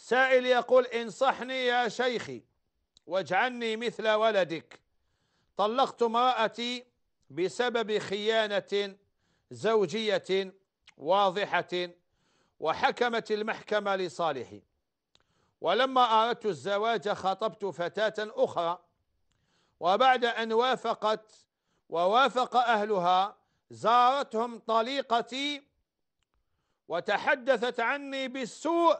سائل يقول انصحني يا شيخي واجعلني مثل ولدك طلقت امرأتي بسبب خيانة زوجية واضحة وحكمت المحكمة لصالحي ولما أردت الزواج خطبت فتاة أخرى وبعد أن وافقت ووافق أهلها زارتهم طليقتي وتحدثت عني بالسوء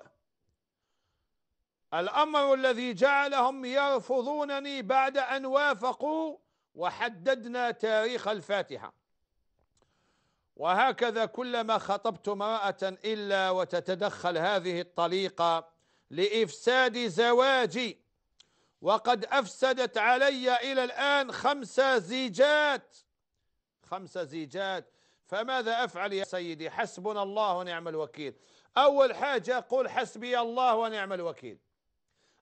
الأمر الذي جعلهم يرفضونني بعد أن وافقوا وحددنا تاريخ الفاتحة وهكذا كلما خطبت امرأة إلا وتتدخل هذه الطليقة لإفساد زواجي وقد أفسدت علي إلى الآن خمس زيجات خمس زيجات فماذا أفعل يا سيدي حسبنا الله ونعم الوكيل أول حاجة قل حسبي الله ونعم الوكيل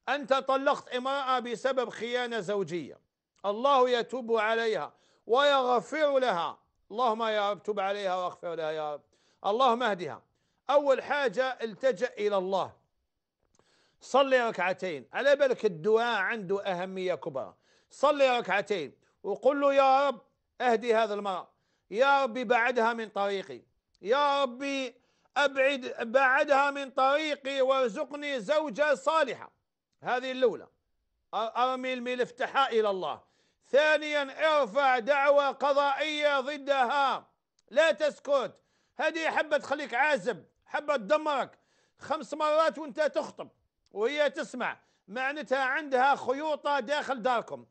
أنت طلقت امرأة بسبب خيانة زوجية الله يتوب عليها ويغفر لها اللهم يا رب تب عليها واغفر لها يا رب اللهم اهدها أول حاجة التجأ إلى الله صلي ركعتين على بالك الدعاء عنده أهمية كبرى صلي ركعتين وقل له يا رب اهدي هذا المرأة يا ربي بعدها من طريقي يا ربي أبعد بعدها من طريقي وارزقني زوجة صالحة هذه الأولى أرمي الملفتحة إلى الله ثانيا ارفع دعوة قضائية ضدها لا تسكت هذه حبة تخليك عازب حبة تدمرك خمس مرات وانت تخطب وهي تسمع معناتها عندها خيوطة داخل داركم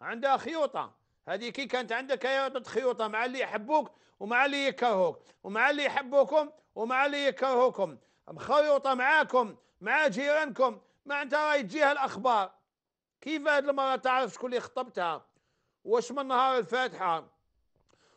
عندها خيوطة هذه كي كانت عندك خيوطة مع اللي يحبوك ومع اللي يكرهوك ومع اللي يحبوكم ومع اللي يكرهوكم مخيوطة معاكم مع جيرانكم معناتها تجيها الاخبار كيف هاد المراه تعرف شكون اللي خطبتها واش من نهار الفاتحه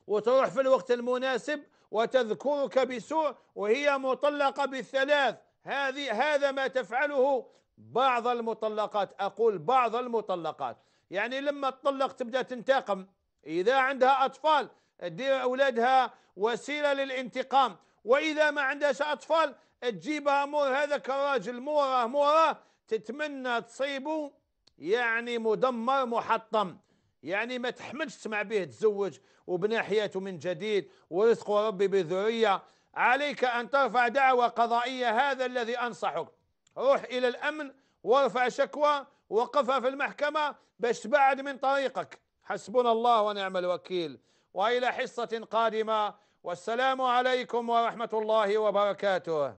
وتروح في الوقت المناسب وتذكرك بسوء وهي مطلقه بالثلاث هذه هذا ما تفعله بعض المطلقات اقول بعض المطلقات يعني لما تطلق تبدا تنتقم اذا عندها اطفال تدير اولادها وسيله للانتقام واذا ما عندهاش اطفال تجيبها مور هذاك الراجل موراه موراه تتمنى تصيبه يعني مدمر محطم يعني ما تحملش تسمع به تزوج وبنى حياته من جديد ورزقه ربي بذرية عليك أن ترفع دعوة قضائية هذا الذي أنصحك روح إلى الأمن وارفع شكوى وقفها في المحكمة باش تبعد من طريقك حسبنا الله ونعم الوكيل وإلى حصة قادمة والسلام عليكم ورحمة الله وبركاته